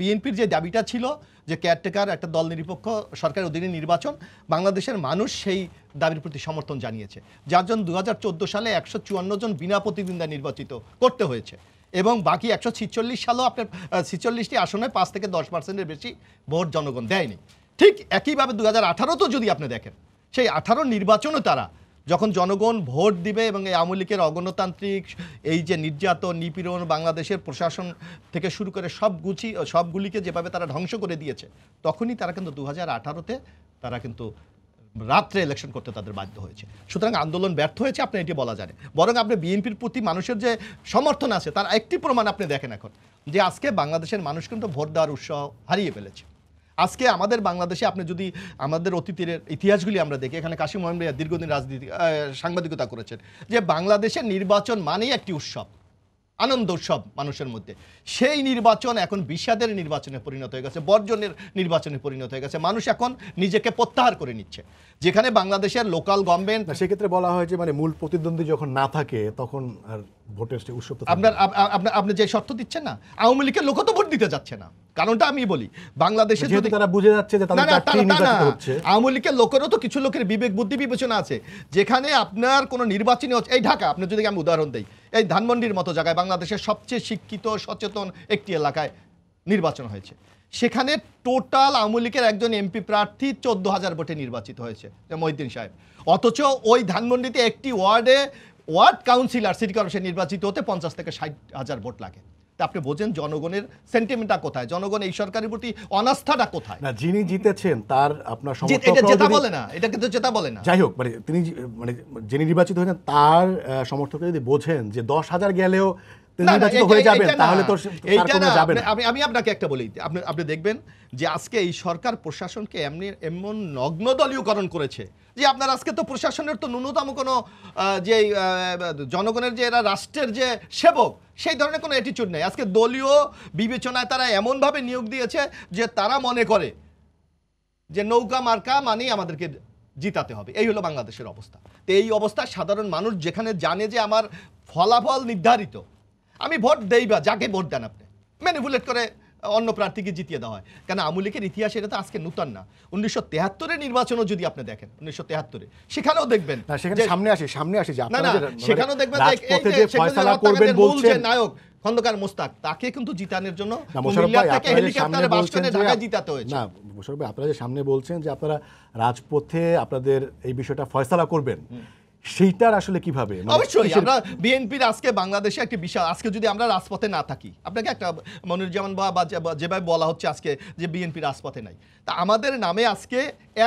বিএনপির যে দাবিটা ছিল যে কেয়ারটেকার একটা দল নিরপেক্ষ সরকারের অধীনে নির্বাচন বাংলাদেশের মানুষ সেই দাবির প্রতি সমর্থন জানিয়েছে যার জন্য দু সালে একশো জন বিনা প্রতিদ্বন্দ্বা নির্বাচিত করতে হয়েছে এবং বাকি একশো ছিচল্লিশ সালেও আপনার ছিচল্লিশটি আসনে পাঁচ থেকে দশ পার্সেন্টের বেশি ভোট জনগণ দেয়নি ঠিক একইভাবে দু হাজার আঠারোতেও যদি আপনি দেখেন সেই আঠারো নির্বাচনও তারা যখন জনগণ ভোট দিবে এবং এই আওয়ামী লীগের অগণতান্ত্রিক এই যে নির্যাতন নিপীড়ন বাংলাদেশের প্রশাসন থেকে শুরু করে সব গুছি সবগুলিকে যেভাবে তারা ধ্বংস করে দিয়েছে তখনই তারা কিন্তু দু হাজার আঠারোতে তারা কিন্তু রাত্রে ইলেকশন করতে তাদের বাধ্য হয়েছে সুতরাং আন্দোলন ব্যর্থ হয়েছে আপনি এটি বলা জানে বরং আপনি বিএনপির প্রতি মানুষের যে সমর্থন আছে তার একটি প্রমাণ আপনি দেখেন এখন যে আজকে বাংলাদেশের মানুষ কিন্তু ভোট দেওয়ার উৎসাহ হারিয়ে ফেলেছে আজকে আমাদের বাংলাদেশে আপনি যদি আমাদের অতীতের ইতিহাসগুলি আমরা দেখি এখানে কাশি মোহন ভাইয়া দীর্ঘদিন রাজনীতি সাংবাদিকতা করেছেন যে বাংলাদেশের নির্বাচন মানেই একটি উৎসব আনন্দ উৎসব মানুষের মধ্যে সেই নির্বাচন এখন বিষাদের নির্বাচনে পরিণত হয়ে গেছে বর্জনের নির্বাচনে পরিণত হয়ে গেছে মানুষ এখন নিজেকে প্রত্যাহার করে নিচ্ছে যেখানে বাংলাদেশের লোকাল গভর্নমেন্ট সেক্ষেত্রে বলা হয় যে মানে মূল প্রতিদ্বন্দ্বী যখন না থাকে তখন আর ভোটের উৎসব আপনার আপনি যে শর্ত দিচ্ছেন না আওয়ামী লীগের লোক তো ভোট দিতে যাচ্ছে না কারণটা আমি বলি বাংলাদেশে যদি তারা বুঝে যাচ্ছে যে তাদের চাকরি তারা হচ্ছে আওয়ামী লীগের লোকেরও তো কিছু লোকের বিবেক বুদ্ধি বিবেচনা আছে যেখানে আপনার কোনো নির্বাচনী হচ্ছে এই ঢাকা আপনি যদি আমি উদাহরণ দিই এই ধানমন্ডির মতো জায়গায় বাংলাদেশের সবচেয়ে শিক্ষিত সচেতন একটি এলাকায় নির্বাচন হয়েছে সেখানে টোটাল আওয়ামী লীগের একজন এমপি প্রার্থী চোদ্দ হাজার ভোটে নির্বাচিত হয়েছে মহিদ্দিন সাহেব অথচ ওই ধানমন্ডিতে একটি ওয়ার্ডে ওয়ার্ড কাউন্সিলর সিটি কর্পোরেশন নির্বাচিত হতে পঞ্চাশ থেকে ষাট হাজার ভোট লাগে আপনি বোঝেন জনগণের সেন্টিমেন্টটা কোথায় জনগণ এই সরকারের প্রতি অনাস্থাটা কোথায় না যিনি জিতেছেন তার আপনার এটা জেতা বলে না এটা কিন্তু জেতা বলে না যাই হোক মানে তিনি মানে যিনি নির্বাচিত হয়েছেন তার সমর্থক যদি বোঝেন যে দশ হাজার গেলেও নির্বাচিত হয়ে যাবেন তাহলে তো এইটা না আমি আমি আপনাকে একটা বলি আপনি আপনি দেখবেন যে আজকে এই সরকার প্রশাসনকে এমনি এমন নগ্ন দলীয়করণ করেছে যে আপনার আজকে তো প্রশাসনের তো ন্যূনতম কোনো যে জনগণের যে এরা রাষ্ট্রের যে সেবক সেই ধরনের কোনো অ্যাটিচিউড নেই আজকে দলীয় বিবেচনায় তারা এমনভাবে নিয়োগ দিয়েছে যে তারা মনে করে যে নৌকা মার্কা মানেই আমাদেরকে জিতাতে হবে এই হলো বাংলাদেশের অবস্থা তো এই অবস্থা সাধারণ মানুষ যেখানে জানে যে আমার ফলাফল নির্ধারিত আমি ভোট দেই বা যাকে ভোট দেন আপনি ম্যানিপুলেট করে অন্য প্রার্থীকে জিতিয়ে দেওয়া হয় কেন আওয়ামী লীগের ইতিহাস এটা তো আজকে নূতন না উনিশশো তেহাত্তরের নির্বাচনও যদি আপনি দেখেন উনিশশো তেহাত্তরে সেখানেও দেখবেন সামনে আসি সামনে আসি না না মানে সেখানেও দেখবেন যে নায়ক খন্দকার মোস্তাক তাকে কিন্তু জিতানোর জন্য না আপনারা যে সামনে বলছেন যে আপনারা রাজপথে আপনাদের এই বিষয়টা ফয়সলা করবেন সেইটার আসলে কিভাবে মানে অবশ্যই আমরা বিএনপির আজকে বাংলাদেশে একটি বিশাল আজকে যদি আমরা রাজপথে না থাকি আপনাকে একটা মনিরুজ্জামান বা যেভাবে বলা হচ্ছে আজকে যে বিএনপি রাজপথে নাই তা আমাদের নামে আজকে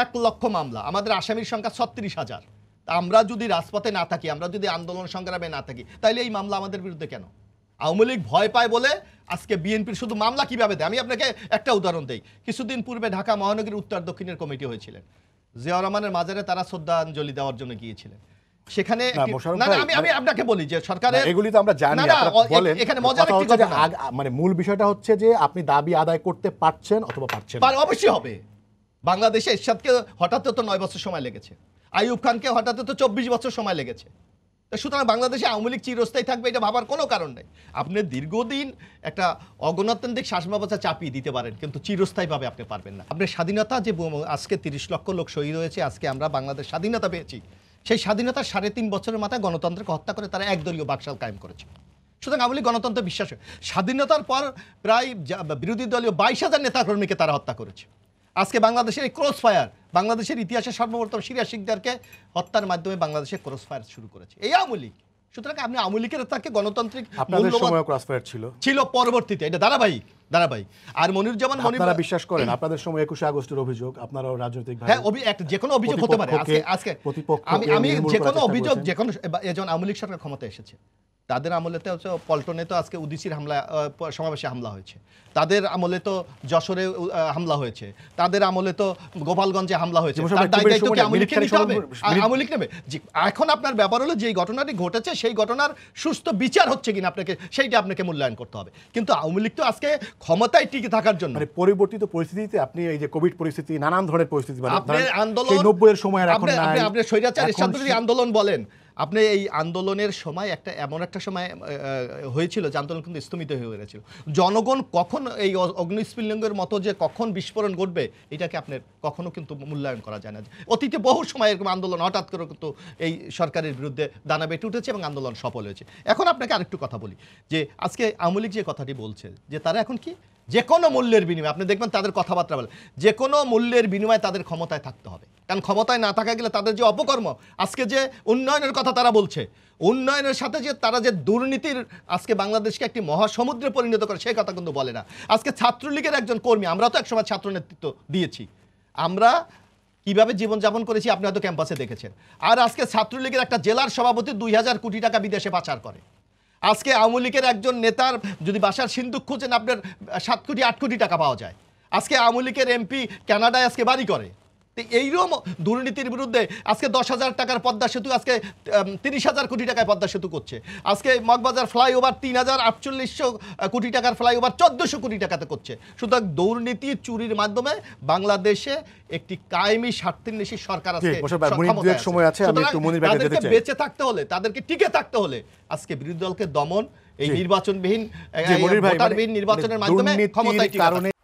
এক লক্ষ মামলা আমাদের আসামির সংখ্যা ছত্রিশ হাজার আমরা যদি রাজপথে না থাকি আমরা যদি আন্দোলন সংগ্রামে না থাকি তাহলে এই মামলা আমাদের বিরুদ্ধে কেন আওয়ামী লীগ ভয় পায় বলে আজকে বিএনপির শুধু মামলা কিভাবে দেয় আমি আপনাকে একটা উদাহরণ দিই কিছুদিন পূর্বে ঢাকা মহানগরীর উত্তর দক্ষিণের কমিটি হয়েছিলেন জিয়া রহমানের মাজারে তারা শ্রদ্ধাঞ্জলি দেওয়ার জন্য গিয়েছিলেন সেখানে আমি মানে আমি আপনাকে বলি যে সরকারের এগুলি তো আমরা জানি বলেন এখানে মজার একটি মানে মূল বিষয়টা হচ্ছে যে আপনি দাবি আদায় করতে পারছেন অথবা পারছেন অবশ্যই হবে বাংলাদেশে এরশাদকে হঠাৎ তো নয় বছর সময় লেগেছে আইয়ুব খানকে হঠাৎ তো চব্বিশ বছর সময় লেগেছে সুতরাং বাংলাদেশে আওয়ামী লীগ চিরস্থায়ী থাকবে এটা ভাবার কোনো কারণ নেই আপনি দীর্ঘদিন একটা অগণতান্ত্রিক শাসন ব্যবস্থা চাপিয়ে দিতে পারেন কিন্তু চিরস্থায়ীভাবে আপনি পারবেন না আপনার স্বাধীনতা যে আজকে তিরিশ লক্ষ লোক শহীদ হয়েছে আজকে আমরা বাংলাদেশ স্বাধীনতা পেয়েছি সেই স্বাধীনতার সাড়ে তিন বছরের মাথায় গণতন্ত্রকে হত্যা করে তারা একদলীয় বাকশাল কায়েম করেছে সুতরাং আমি গণতন্ত্র গণতন্ত্রে বিশ্বাস স্বাধীনতার পর প্রায় বিরোধী দলীয় বাইশ হাজার নেতাকর্মীকে তারা হত্যা করেছে আজকে বাংলাদেশের এই ক্রস ফায়ার বাংলাদেশের ইতিহাসে সর্বপ্রথম সিরিয়া শিখদারকে হত্যার মাধ্যমে বাংলাদেশে ক্রস ফায়ার শুরু করেছে এই আমলি সুতরাং আপনি আওয়ামী লীগের তাকে গণতান্ত্রিক ছিল ছিল পরবর্তীতে এটা ধারাবাহিক হ্যাঁ, তাদের পল্টনে তো আজকে উদিসির হামলা সমাবেশে হামলা হয়েছে তাদের আমলে তো যশোরে হামলা হয়েছে তাদের আমলে তো গোপালগঞ্জে হামলা হয়েছে এখন আপনার ব্যাপার হলো যে ঘটনাটি ঘটেছে সেই ঘটনার সুস্থ বিচার হচ্ছে কিনা আপনাকে সেইটা আপনাকে মূল্যায়ন করতে হবে কিন্তু আওয়ামী লীগ তো আজকে ক্ষমতায় টিকে থাকার জন্য মানে পরিবর্তিত পরিস্থিতিতে আপনি এই যে কোভিড পরিস্থিতি নানান ধরনের পরিস্থিতি মানে আন্দোলন নব্বই এর সময় এখন আপনি আপনি স্বৈরাচার আন্দোলন বলেন আপনি এই আন্দোলনের সময় একটা এমন একটা সময় হয়েছিল যে আন্দোলন কিন্তু স্তম্ভিত হয়ে গেছিল জনগণ কখন এই অগ্নিস্ফুলিঙ্গের মতো যে কখন বিস্ফোরণ ঘটবে এটাকে আপনার কখনো কিন্তু মূল্যায়ন করা যায় না অতীতে বহু সময় এরকম আন্দোলন হঠাৎ করে কিন্তু এই সরকারের বিরুদ্ধে দানা বেটে উঠেছে এবং আন্দোলন সফল হয়েছে এখন আপনাকে আরেকটু কথা বলি যে আজকে আওয়ামী যে কথাটি বলছে যে তারা এখন কি যে কোনো মূল্যের বিনিময়ে আপনি দেখবেন তাদের কথাবার্তা বলে যে কোনো মূল্যের বিনিময়ে তাদের ক্ষমতায় থাকতে হবে কারণ ক্ষমতায় না থাকা গেলে তাদের যে অপকর্ম আজকে যে উন্নয়নের কথা তারা বলছে উন্নয়নের সাথে যে তারা যে দুর্নীতির আজকে বাংলাদেশকে একটি মহাসমুদ্রে পরিণত করে সেই কথা কিন্তু বলে না আজকে ছাত্রলীগের একজন কর্মী আমরা তো একসময় ছাত্র নেতৃত্ব দিয়েছি আমরা কীভাবে জীবনযাপন করেছি আপনি হয়তো ক্যাম্পাসে দেখেছেন আর আজকে ছাত্রলীগের একটা জেলার সভাপতি দুই হাজার কোটি টাকা বিদেশে পাচার করে আজকে আওয়ামী লীগের একজন নেতার যদি বাসার সিন্ধুক খুঁজেন আপনার সাত কোটি আট কোটি টাকা পাওয়া যায় আজকে আওয়ামী লীগের এমপি কানাডায় আজকে বাড়ি করে এইরকম দুর্নীতির বিরুদ্ধে আজকে দশ হাজার টাকার পদ্মা সেতু আজকে তিরিশ হাজার কোটি টাকায় পদ্মা সেতু করছে আজকে মগবাজার ফ্লাইওভার তিন হাজার আটচল্লিশশো কোটি টাকার ফ্লাইওভার চোদ্দোশো কোটি টাকাতে করছে সুতরাং দুর্নীতি চুরির মাধ্যমে বাংলাদেশে একটি কায়েমি স্বার্থান্বেষী সরকার আছে তাদেরকে বেঁচে থাকতে হলে তাদেরকে টিকে থাকতে হলে আজকে বিরোধী দলকে দমন এই নির্বাচনবিহীন মানে নির্বাচনের মাধ্যমে ক্ষমতায় কারণে